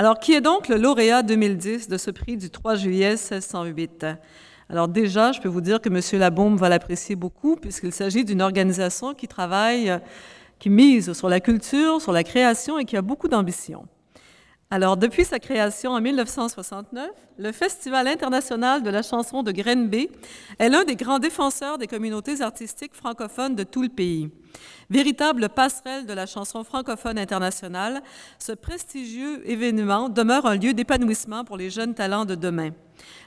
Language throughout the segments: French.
Alors, qui est donc le lauréat 2010 de ce prix du 3 juillet 1608? Alors déjà, je peux vous dire que M. Labaume va l'apprécier beaucoup puisqu'il s'agit d'une organisation qui travaille, qui mise sur la culture, sur la création et qui a beaucoup d'ambition. Alors, depuis sa création en 1969, le Festival international de la chanson de Grenby est l'un des grands défenseurs des communautés artistiques francophones de tout le pays. Véritable passerelle de la chanson francophone internationale, ce prestigieux événement demeure un lieu d'épanouissement pour les jeunes talents de demain.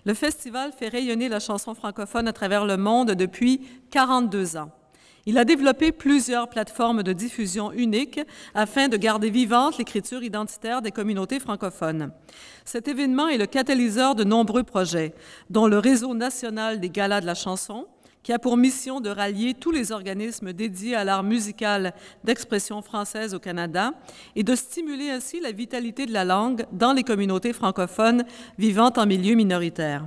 Le festival fait rayonner la chanson francophone à travers le monde depuis 42 ans. Il a développé plusieurs plateformes de diffusion uniques afin de garder vivante l'écriture identitaire des communautés francophones. Cet événement est le catalyseur de nombreux projets, dont le Réseau national des galas de la chanson, qui a pour mission de rallier tous les organismes dédiés à l'art musical d'expression française au Canada et de stimuler ainsi la vitalité de la langue dans les communautés francophones vivant en milieu minoritaire.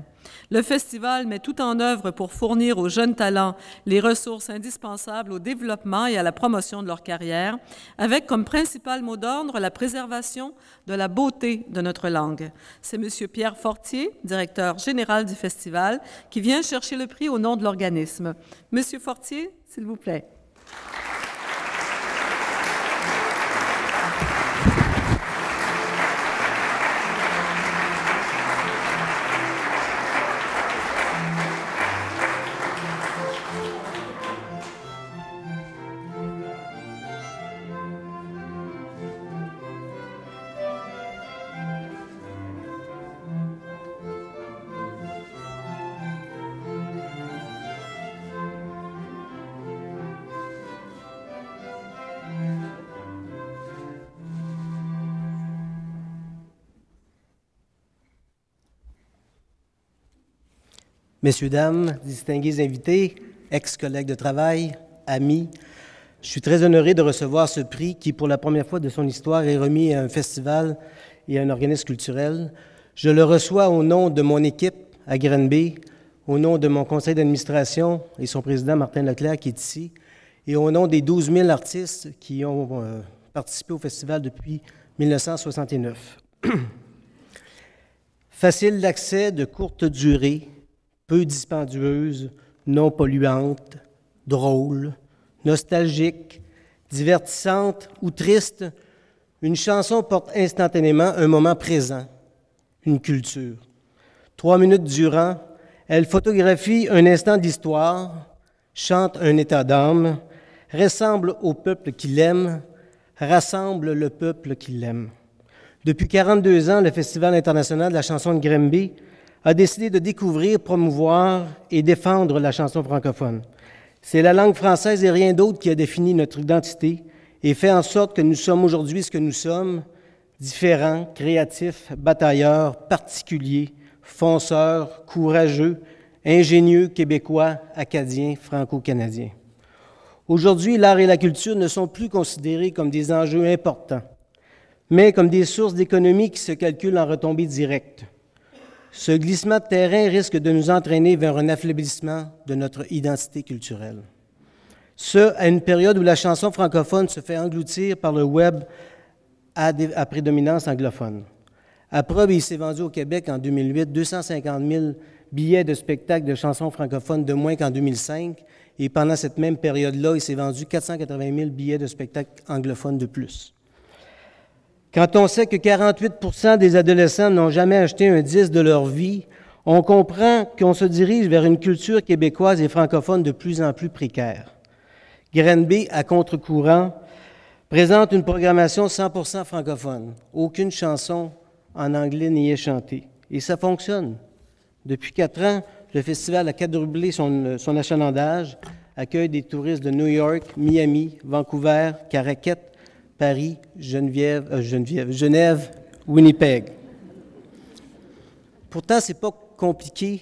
Le festival met tout en œuvre pour fournir aux jeunes talents les ressources indispensables au développement et à la promotion de leur carrière, avec comme principal mot d'ordre la préservation de la beauté de notre langue. C'est M. Pierre Fortier, directeur général du festival, qui vient chercher le prix au nom de l'organisme. M. Fortier, s'il vous plaît. Messieurs, dames, distingués invités, ex-collègues de travail, amis, je suis très honoré de recevoir ce prix qui, pour la première fois de son histoire, est remis à un festival et à un organisme culturel. Je le reçois au nom de mon équipe à Granby, au nom de mon conseil d'administration et son président Martin Leclerc qui est ici, et au nom des 12 000 artistes qui ont euh, participé au festival depuis 1969. Facile d'accès, de courte durée, peu dispendieuse, non polluante, drôle, nostalgique, divertissante ou triste, une chanson porte instantanément un moment présent, une culture. Trois minutes durant, elle photographie un instant d'histoire, chante un état d'âme, ressemble au peuple qui l'aime, rassemble le peuple qui l'aime. Depuis 42 ans, le Festival international de la chanson de Grimby a décidé de découvrir, promouvoir et défendre la chanson francophone. C'est la langue française et rien d'autre qui a défini notre identité et fait en sorte que nous sommes aujourd'hui ce que nous sommes, différents, créatifs, batailleurs, particuliers, fonceurs, courageux, ingénieux, québécois, acadiens, franco-canadiens. Aujourd'hui, l'art et la culture ne sont plus considérés comme des enjeux importants, mais comme des sources d'économie qui se calculent en retombées directes. Ce glissement de terrain risque de nous entraîner vers un affaiblissement de notre identité culturelle. Ce, à une période où la chanson francophone se fait engloutir par le web à, prédominance anglophone. À preuve, il s'est vendu au Québec en 2008 250 000 billets de spectacles de chansons francophones de moins qu'en 2005. Et pendant cette même période-là, il s'est vendu 480 000 billets de spectacles anglophones de plus. Quand on sait que 48 des adolescents n'ont jamais acheté un 10 de leur vie, on comprend qu'on se dirige vers une culture québécoise et francophone de plus en plus précaire. Grenby, à contre-courant, présente une programmation 100 francophone. Aucune chanson en anglais n'y est chantée. Et ça fonctionne. Depuis quatre ans, le festival a quadruplé son, euh, son achalandage, accueille des touristes de New York, Miami, Vancouver, Caraquette, Paris, euh, Geneviève, Genève, Winnipeg. Pourtant, c'est pas compliqué.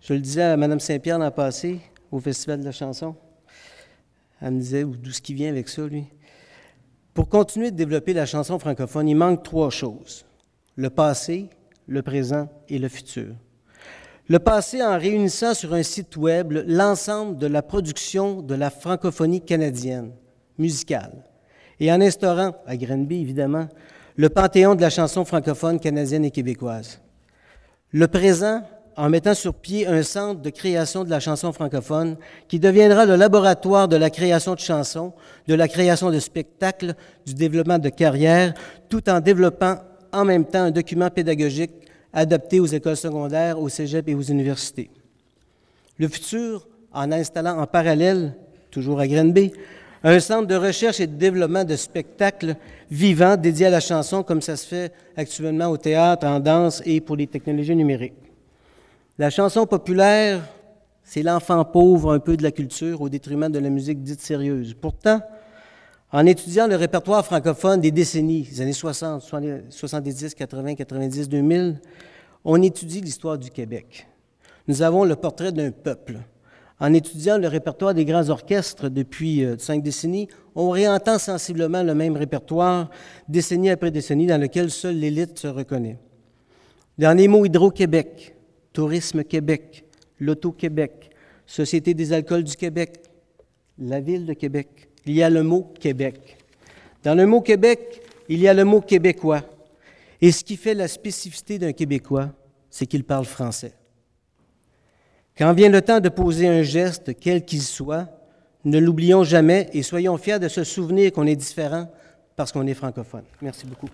Je le disais à Mme Saint-Pierre l'an passé, au Festival de la chanson. Elle me disait d'où ce qui vient avec ça, lui. Pour continuer de développer la chanson francophone, il manque trois choses le passé, le présent et le futur. Le passé en réunissant sur un site web l'ensemble de la production de la francophonie canadienne musicale et en instaurant, à Bay, évidemment, le panthéon de la chanson francophone canadienne et québécoise. Le présent, en mettant sur pied un centre de création de la chanson francophone qui deviendra le laboratoire de la création de chansons, de la création de spectacles, du développement de carrières, tout en développant en même temps un document pédagogique adapté aux écoles secondaires, aux cégep et aux universités. Le futur, en installant en parallèle, toujours à Bay, un centre de recherche et de développement de spectacles vivants dédiés à la chanson, comme ça se fait actuellement au théâtre, en danse et pour les technologies numériques. La chanson populaire, c'est l'enfant pauvre un peu de la culture au détriment de la musique dite sérieuse. Pourtant, en étudiant le répertoire francophone des décennies, les années 60, 70, 80, 90, 2000, on étudie l'histoire du Québec. Nous avons le portrait d'un peuple en étudiant le répertoire des grands orchestres depuis euh, cinq décennies, on réentend sensiblement le même répertoire, décennie après décennie, dans lequel seule l'élite se reconnaît. Dans les mots Hydro-Québec, Tourisme Québec, Loto-Québec, Société des alcools du Québec, la ville de Québec, il y a le mot Québec. Dans le mot Québec, il y a le mot québécois. Et ce qui fait la spécificité d'un Québécois, c'est qu'il parle français. Quand vient le temps de poser un geste, quel qu'il soit, ne l'oublions jamais et soyons fiers de se souvenir qu'on est différent parce qu'on est francophone. Merci beaucoup.